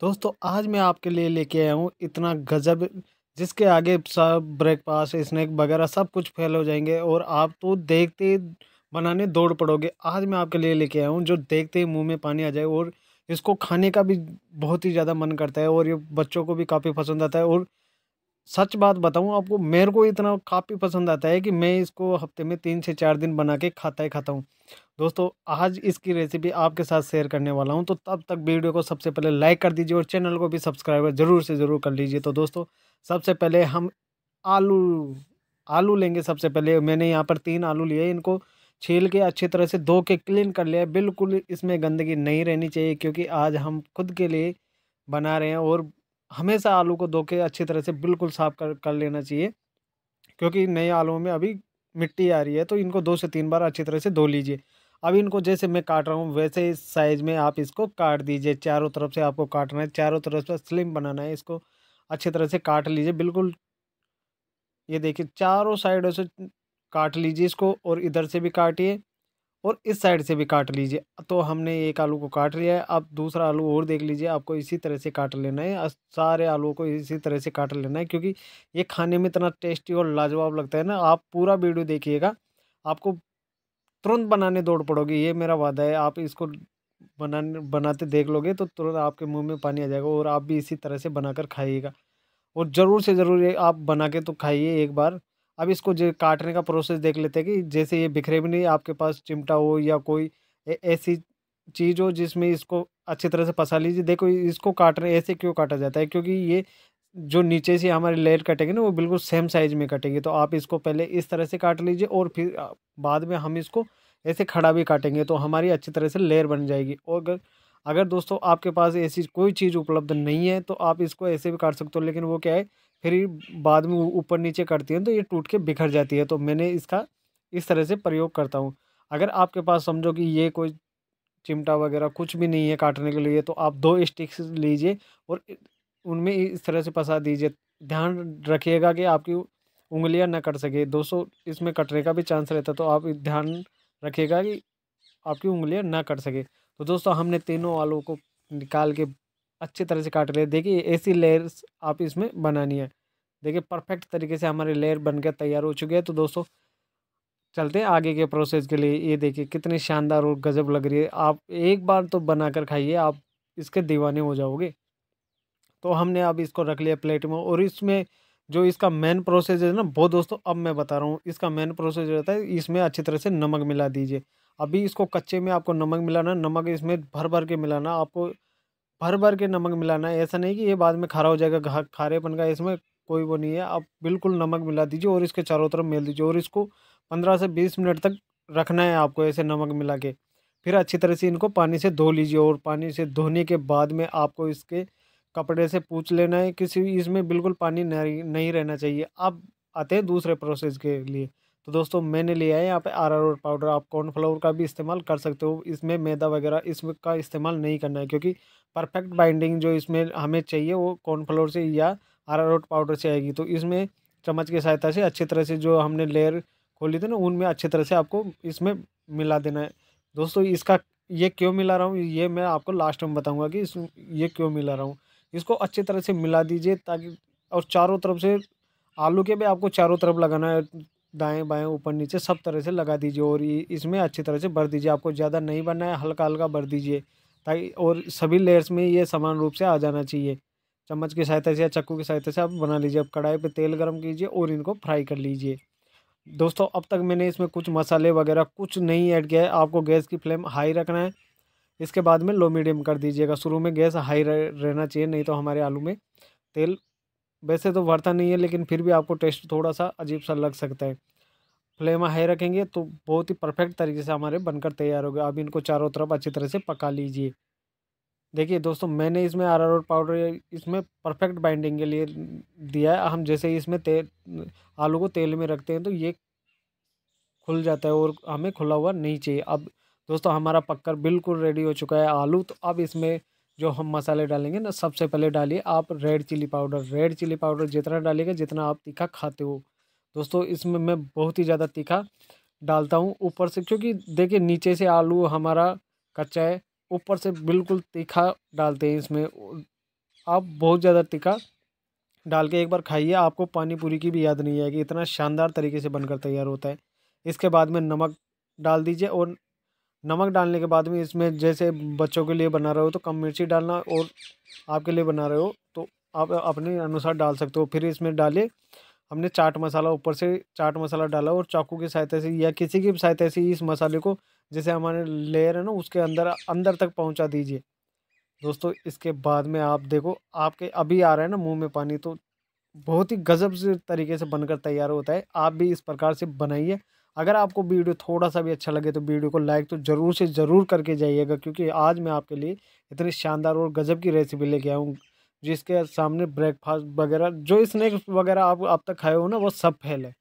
दोस्तों आज मैं आपके लिए लेके आया हूँ इतना गजब जिसके आगे सब ब्रेकफास्ट स्नैक वगैरह सब कुछ फेल हो जाएंगे और आप तो देखते बनाने दौड़ पड़ोगे आज मैं आपके लिए लेके आया हूँ जो देखते ही मुँह में पानी आ जाए और इसको खाने का भी बहुत ही ज़्यादा मन करता है और ये बच्चों को भी काफ़ी पसंद आता है और सच बात बताऊं आपको मेरे को इतना काफ़ी पसंद आता है कि मैं इसको हफ्ते में तीन से चार दिन बना के खाता ही खाता हूं दोस्तों आज इसकी रेसिपी आपके साथ शेयर करने वाला हूं तो तब तक वीडियो को सबसे पहले लाइक कर दीजिए और चैनल को भी सब्सक्राइब ज़रूर से ज़रूर कर लीजिए तो दोस्तों सबसे पहले हम आलू आलू लेंगे सबसे पहले मैंने यहाँ पर तीन आलू लिए इनको छील के अच्छी तरह से धो के क्लीन कर लिया बिल्कुल इसमें गंदगी नहीं रहनी चाहिए क्योंकि आज हम खुद के लिए बना रहे हैं और हमेशा आलू को धो के अच्छी तरह से बिल्कुल साफ़ कर कर लेना चाहिए क्योंकि नए आलू में अभी मिट्टी आ रही है तो इनको दो से तीन बार अच्छी तरह से धो लीजिए अब इनको जैसे मैं काट रहा हूँ वैसे इस साइज़ में आप इसको काट दीजिए चारों तरफ से आपको काटना है चारों तरफ से स्लिम बनाना है इसको अच्छी तरह से काट लीजिए बिल्कुल ये देखिए चारों साइडों से काट लीजिए इसको और इधर से भी काटिए और इस साइड से भी काट लीजिए तो हमने एक आलू को काट लिया है अब दूसरा आलू और देख लीजिए आपको इसी तरह से काट लेना है सारे आलू को इसी तरह से काट लेना है क्योंकि ये खाने में इतना टेस्टी और लाजवाब लगता है ना आप पूरा वीडियो देखिएगा आपको तुरंत बनाने दौड़ पड़ोगे ये मेरा वादा है आप इसको बनाने बनाते देख लोगे तो तुरंत आपके मुँह में पानी आ जाएगा और आप भी इसी तरह से बना खाइएगा और ज़रूर से ज़रूर आप बना के तो खाइए एक बार अब इसको जो काटने का प्रोसेस देख लेते हैं कि जैसे ये बिखरे भी नहीं आपके पास चिमटा हो या कोई ऐसी चीज़ हो जिसमें इसको अच्छी तरह से पसा लीजिए देखो इसको काटने ऐसे क्यों काटा जाता है क्योंकि ये जो नीचे से हमारी लेयर कटेगी ना वो बिल्कुल सेम साइज़ में कटेगी तो आप इसको पहले इस तरह से काट लीजिए और फिर बाद में हम इसको ऐसे खड़ा भी काटेंगे तो हमारी अच्छी तरह से लेयर बन जाएगी और अगर अगर दोस्तों आपके पास ऐसी कोई चीज़ उपलब्ध नहीं है तो आप इसको ऐसे भी काट सकते हो लेकिन वो क्या है फिर बाद में ऊपर नीचे करती हैं तो ये टूट के बिखर जाती है तो मैंने इसका इस तरह से प्रयोग करता हूँ अगर आपके पास समझो कि ये कोई चिमटा वगैरह कुछ भी नहीं है काटने के लिए तो आप दो स्टिक्स लीजिए और उनमें इस तरह से फंसा दीजिए ध्यान रखिएगा कि आपकी उंगलियां ना कट सके दोस्तों इसमें कटने का भी चांस रहता है तो आप ध्यान रखिएगा कि आपकी उंगलियां ना कट सके तो दोस्तों हमने तीनों आलू को निकाल के अच्छी तरह से काट लिया देखिए ऐसी लेयर्स आप इसमें बनानी है देखिए परफेक्ट तरीके से हमारे लेयर बन के तैयार हो चुकी है तो दोस्तों चलते हैं आगे के प्रोसेस के लिए ये देखिए कितनी शानदार और गजब लग रही है आप एक बार तो बना कर खाइए आप इसके दीवाने हो जाओगे तो हमने अब इसको रख लिया प्लेट में और इसमें जो इसका मेन प्रोसेस है ना वो दोस्तों अब मैं बता रहा हूँ इसका मेन प्रोसेस रहता है इसमें अच्छी तरह से नमक मिला दीजिए अभी इसको कच्चे में आपको नमक मिलाना नमक इसमें भर भर के मिलाना आपको भर भर के नमक मिलाना है ऐसा नहीं कि ये बाद में खारा हो जाएगा खारेपन का इसमें कोई वो नहीं है आप बिल्कुल नमक मिला दीजिए और इसके चारों तरफ मेल दीजिए और इसको पंद्रह से बीस मिनट तक रखना है आपको ऐसे नमक मिला के फिर अच्छी तरह से इनको पानी से धो लीजिए और पानी से धोने के बाद में आपको इसके कपड़े से पूछ लेना है किसी इसमें बिल्कुल पानी नहीं रहना चाहिए अब आते हैं दूसरे प्रोसेस के लिए तो दोस्तों मैंने लिया है यहाँ पे आर आर पाउडर आप कॉर्नफ्लावर का भी इस्तेमाल कर सकते हो इसमें मैदा वगैरह इसमें का इस्तेमाल नहीं करना है क्योंकि परफेक्ट बाइंडिंग जो इसमें हमें चाहिए वो कॉर्नफ्लावर से या अरारोट पाउडर से आएगी तो इसमें चम्मच की सहायता से अच्छी तरह से जो हमने लेयर खोली थी ना उनमें अच्छी तरह से आपको इसमें मिला देना है दोस्तों इसका ये क्यों मिला रहा हूँ ये मैं आपको लास्ट में बताऊँगा कि इस ये क्यों मिला रहा हूँ इसको अच्छी तरह से मिला दीजिए ताकि और चारों तरफ से आलू के भी आपको चारों तरफ लगाना है दाएं बाएं ऊपर नीचे सब तरह से लगा दीजिए और इसमें अच्छी तरह से भर दीजिए आपको ज़्यादा नहीं बनना है हल्का हल्का भर दीजिए ताकि और सभी लेयर्स में ये समान रूप से आ जाना चाहिए चम्मच की सहायता से या चक्कू की सहायता से आप बना लीजिए अब कढ़ाई पे तेल गर्म कीजिए और इनको फ्राई कर लीजिए दोस्तों अब तक मैंने इसमें कुछ मसाले वगैरह कुछ नहीं ऐड किया है आपको गैस की फ्लेम हाई रखना है इसके बाद में लो मीडियम कर दीजिएगा शुरू में गैस हाई रहना चाहिए नहीं तो हमारे आलू में तेल वैसे तो भरता नहीं है लेकिन फिर भी आपको टेस्ट थोड़ा सा अजीब सा लग सकता है फ्लेम हाई रखेंगे तो बहुत ही परफेक्ट तरीके से हमारे बनकर तैयार हो गए अब इनको चारों तरफ अच्छी तरह से पका लीजिए देखिए दोस्तों मैंने इसमें आर आर पाउडर इसमें परफेक्ट बाइंडिंग के लिए दिया है हम जैसे ही इसमें तेल आलू को तेल में रखते हैं तो ये खुल जाता है और हमें खुला हुआ नहीं चाहिए अब दोस्तों हमारा पक्कर बिल्कुल रेडी हो चुका है आलू तो अब इसमें जो हम मसाले डालेंगे ना सबसे पहले डालिए आप red chilli powder red chilli powder जितना डालिएगा जितना आप तीखा खाते हो दोस्तों इसमें मैं बहुत ही ज़्यादा तीखा डालता हूँ ऊपर से क्योंकि देखिए नीचे से आलू हमारा कच्चा है ऊपर से बिल्कुल तीखा डालते हैं इसमें आप बहुत ज़्यादा तीखा डाल के एक बार खाइए आपको पानी पूरी की भी याद नहीं आएगी इतना शानदार तरीके से बनकर तैयार होता है इसके बाद में नमक डाल दीजिए और नमक डालने के बाद में इसमें जैसे बच्चों के लिए बना रहे हो तो कम मिर्ची डालना और आपके लिए बना रहे हो तो आप अपने अनुसार डाल सकते हो फिर इसमें डालिए हमने चाट मसाला ऊपर से चाट मसाला डाला और चाकू की सहायता से या किसी की सहायता से इस मसाले को जैसे हमारे लेयर है ना उसके अंदर अंदर तक पहुंचा दीजिए दोस्तों इसके बाद में आप देखो आपके अभी आ रहा है ना मुंह में पानी तो बहुत ही गजब से तरीके से बनकर तैयार होता है आप भी इस प्रकार से बनाइए अगर आपको वीडियो थोड़ा सा भी अच्छा लगे तो वीडियो को लाइक तो ज़रूर से ज़रूर करके जाइएगा क्योंकि आज मैं आपके लिए इतनी शानदार और गजब की रेसिपी लेके आऊँ जिसके सामने ब्रेकफास्ट वगैरह जो स्नैक्स वगैरह आप अब तक खाए हो ना वो सब फेल है